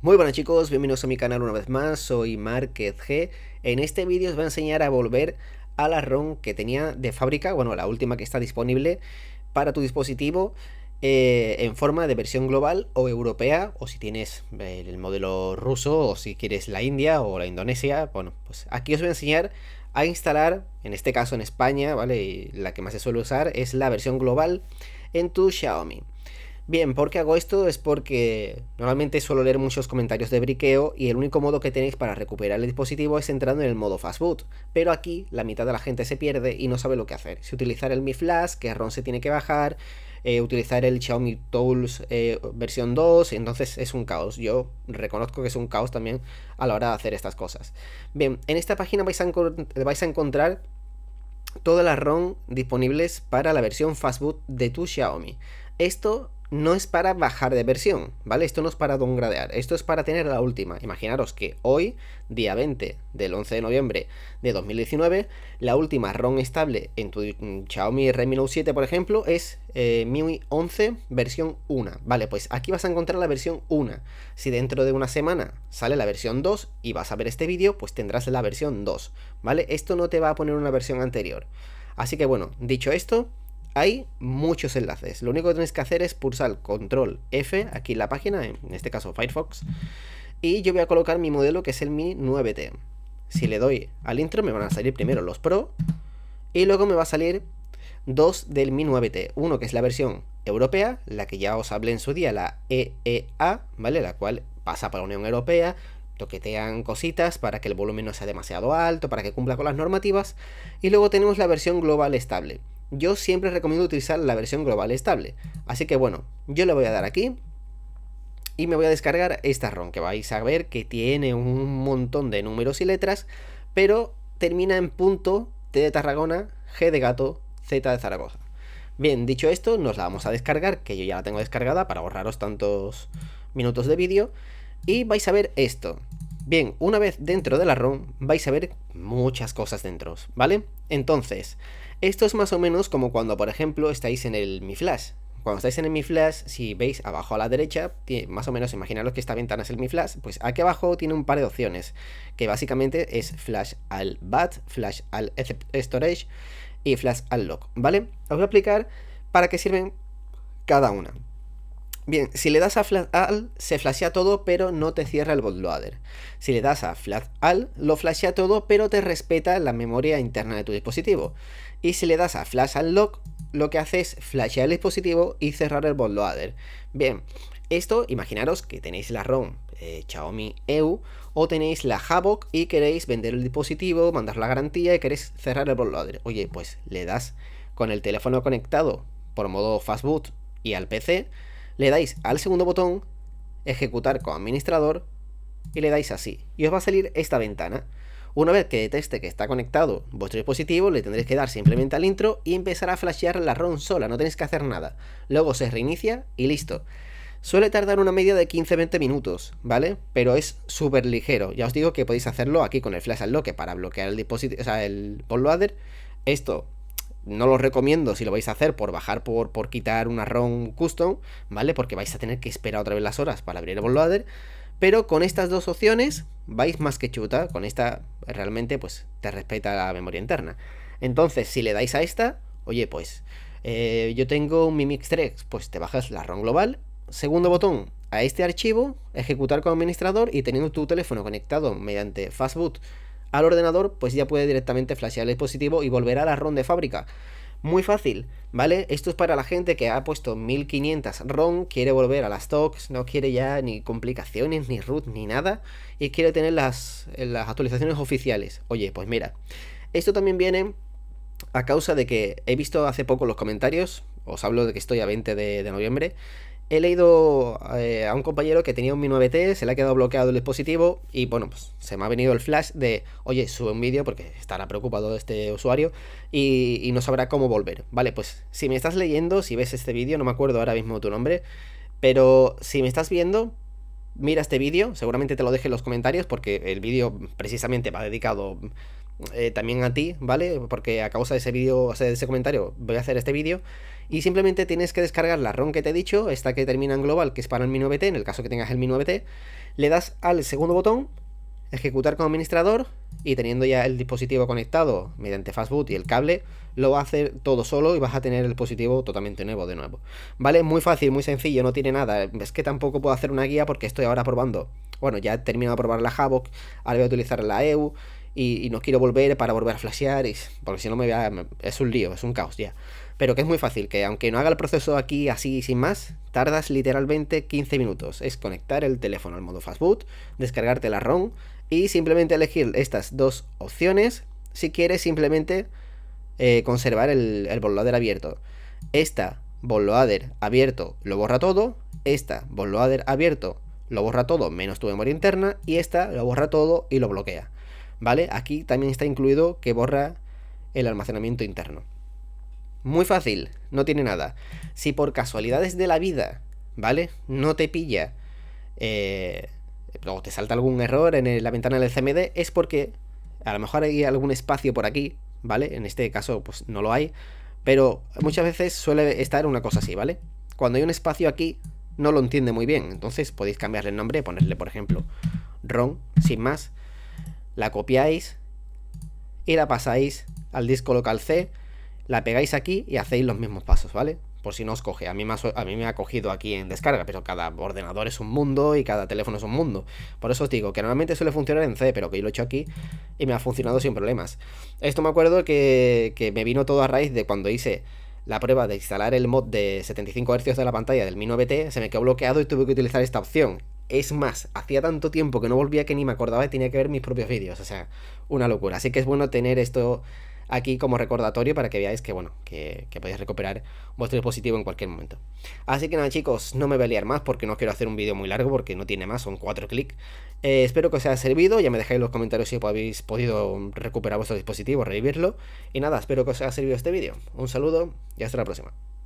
Muy buenas chicos, bienvenidos a mi canal una vez más, soy Marquez G. En este vídeo os voy a enseñar a volver a la ROM que tenía de fábrica, bueno, la última que está disponible para tu dispositivo eh, en forma de versión global o europea, o si tienes eh, el modelo ruso, o si quieres la India o la Indonesia, bueno, pues aquí os voy a enseñar a instalar, en este caso en España, ¿vale? Y la que más se suele usar es la versión global en tu Xiaomi. Bien, ¿por qué hago esto? Es porque normalmente suelo leer muchos comentarios de briqueo y el único modo que tenéis para recuperar el dispositivo es entrando en el modo fastboot, pero aquí la mitad de la gente se pierde y no sabe lo que hacer. Si utilizar el Mi Flash, que ROM se tiene que bajar, eh, utilizar el Xiaomi Tools eh, versión 2, entonces es un caos. Yo reconozco que es un caos también a la hora de hacer estas cosas. Bien, en esta página vais vais a encontrar todas las ROM disponibles para la versión fastboot de tu Xiaomi. Esto no es para bajar de versión, ¿vale? Esto no es para downgradear, esto es para tener la última. Imaginaros que hoy, día 20 del 11 de noviembre de 2019, la última ROM estable en tu mm, Xiaomi Redmi Note 7, por ejemplo, es mi MIUI 11 versión 1. Vale, pues aquí vas a encontrar la versión 1. Si dentro de una semana sale la versión 2 y vas a ver este vídeo, pues tendrás la versión 2, ¿vale? Esto no te va a poner una versión anterior. Así que bueno, dicho esto, hay muchos enlaces. Lo único que tenéis que hacer es pulsar control F aquí en la página, en este caso Firefox, y yo voy a colocar mi modelo que es el Mi 9T. Si le doy al intro me van a salir primero los Pro y luego me va a salir dos del Mi 9T. Uno que es la versión europea, la que ya os hablé en su día, la EEA, ¿vale? La cual pasa para la Unión Europea, toquetean cositas para que el volumen no sea demasiado alto, para que cumpla con las normativas. Y luego tenemos la versión global estable, yo siempre recomiendo utilizar la versión global estable. Así que bueno, yo le voy a dar aquí y me voy a descargar esta ROM que vais a ver que tiene un montón de números y letras, pero termina en punto T de Tarragona, G de gato, Z de Zaragoza. Bien, dicho esto, nos la vamos a descargar, que yo ya la tengo descargada para ahorraros tantos minutos de vídeo. Y vais a ver esto. Bien, una vez dentro de la ROM vais a ver muchas cosas dentro, ¿vale? Entonces, esto es más o menos como cuando, por ejemplo, estáis en el Mi Flash. Cuando estáis en el Mi Flash, si veis abajo a la derecha, más o menos imaginaros que esta ventana es el Mi Flash, pues aquí abajo tiene un par de opciones, que básicamente es Flash al BAT, Flash al Storage y Flash al Lock, ¿vale? Os voy a explicar para qué sirven cada una. Bien, si le das a Flash al, se flashea todo, pero no te cierra el bootloader. Si le das a flat al, lo flashea todo, pero te respeta la memoria interna de tu dispositivo. Y si le das a flash al lock, lo que hace es flashear el dispositivo y cerrar el bootloader. Bien, esto, imaginaros que tenéis la ROM eh, Xiaomi EU o tenéis la Havoc y queréis vender el dispositivo, mandar la garantía y queréis cerrar el bootloader. Oye, pues le das con el teléfono conectado por modo fastboot y al PC le dais al segundo botón, ejecutar con administrador y le dais así. Y os va a salir esta ventana. Una vez que detecte que está conectado vuestro dispositivo, le tendréis que dar simplemente al intro y empezar a flashear la ROM sola, no tenéis que hacer nada. Luego se reinicia y listo. Suele tardar una media de 15-20 minutos, ¿vale? Pero es súper ligero. Ya os digo que podéis hacerlo aquí con el Flash bloque para bloquear el dispositivo, o sea, el bootloader. Esto no lo recomiendo si lo vais a hacer por bajar por, por quitar una ROM custom, ¿vale? Porque vais a tener que esperar otra vez las horas para abrir el bootloader. Pero con estas dos opciones vais más que chuta. Con esta realmente pues te respeta la memoria interna. Entonces, si le dais a esta, oye, pues eh, yo tengo mi Mix 3, pues te bajas la ROM global. Segundo botón, a este archivo, ejecutar como administrador y teniendo tu teléfono conectado mediante Fastboot al ordenador, pues ya puede directamente flashear el dispositivo y volver a la ROM de fábrica. Muy fácil, ¿vale? Esto es para la gente que ha puesto 1500 ROM, quiere volver a las stocks, no quiere ya ni complicaciones, ni root, ni nada, y quiere tener las, las actualizaciones oficiales. Oye, pues mira, esto también viene a causa de que he visto hace poco los comentarios, os hablo de que estoy a 20 de noviembre, he leído eh, a un compañero que tenía un Mi 9T, se le ha quedado bloqueado el dispositivo y bueno, pues se me ha venido el flash de, oye, sube un vídeo porque estará preocupado este usuario y, y, no sabrá cómo volver. Vale, pues si me estás leyendo, si ves este vídeo, no me acuerdo ahora mismo tu nombre, pero si me estás viendo, mira este vídeo, seguramente te lo deje en los comentarios porque el vídeo precisamente va dedicado eh, también a ti, ¿vale? Porque a causa de ese vídeo, o sea, de ese comentario, voy a hacer este vídeo. Y simplemente tienes que descargar la ROM que te he dicho, esta que termina en global, que es para el Mi 9T, en el caso que tengas el Mi 9T. Le das al segundo botón, ejecutar como administrador, y teniendo ya el dispositivo conectado mediante fastboot y el cable, lo va a hacer todo solo y vas a tener el dispositivo totalmente nuevo de nuevo. ¿Vale? Muy fácil, muy sencillo, no tiene nada. Es que tampoco puedo hacer una guía porque estoy ahora probando. Bueno, ya he terminado de probar la Havoc, ahora voy a utilizar la EU y, no quiero volver para volver a flashear, y, porque si no me voy a, es un lío, es un caos ya. Pero que es muy fácil, que aunque no haga el proceso aquí así sin más, tardas literalmente 15 minutos. Es conectar el teléfono al modo fastboot, descargarte la ROM y simplemente elegir estas dos opciones si quieres simplemente eh, conservar el, el bootloader abierto. Esta bootloader abierto lo borra todo, esta bootloader abierto lo borra todo menos tu memoria interna y esta lo borra todo y lo bloquea. ¿vale? Aquí también está incluido que borra el almacenamiento interno. Muy fácil, no tiene nada. Si por casualidades de la vida, ¿vale? No te pilla eh, o te salta algún error en la ventana del CMD, es porque a lo mejor hay algún espacio por aquí, ¿vale? En este caso, pues no lo hay. Pero muchas veces suele estar una cosa así, ¿vale? Cuando hay un espacio aquí, no lo entiende muy bien. Entonces podéis cambiarle el nombre, ponerle, por ejemplo, ROM, sin más la copiáis y la pasáis al disco local C, la pegáis aquí y hacéis los mismos pasos, ¿vale? Por si no os coge. A mí, me ha, a mí me ha cogido aquí en descarga, pero cada ordenador es un mundo y cada teléfono es un mundo. Por eso os digo que normalmente suele funcionar en C, pero que yo lo he hecho aquí y me ha funcionado sin problemas. Esto me acuerdo que, que me vino todo a raíz de cuando hice la prueba de instalar el mod de 75 Hz de la pantalla del Mi 9T, se me quedó bloqueado y tuve que utilizar esta opción. Es más, hacía tanto tiempo que no volvía que ni me acordaba y tenía que ver mis propios vídeos. O sea, una locura. Así que es bueno tener esto aquí como recordatorio para que veáis que, bueno, que, podéis recuperar vuestro dispositivo en cualquier momento. Así que nada chicos, no me voy a liar más porque no quiero hacer un vídeo muy largo porque no tiene más, son cuatro clics. Eh, espero que os haya servido, ya me dejáis en los comentarios si habéis podido recuperar vuestro dispositivo, revivirlo. Y nada, espero que os haya servido este vídeo. Un saludo y hasta la próxima.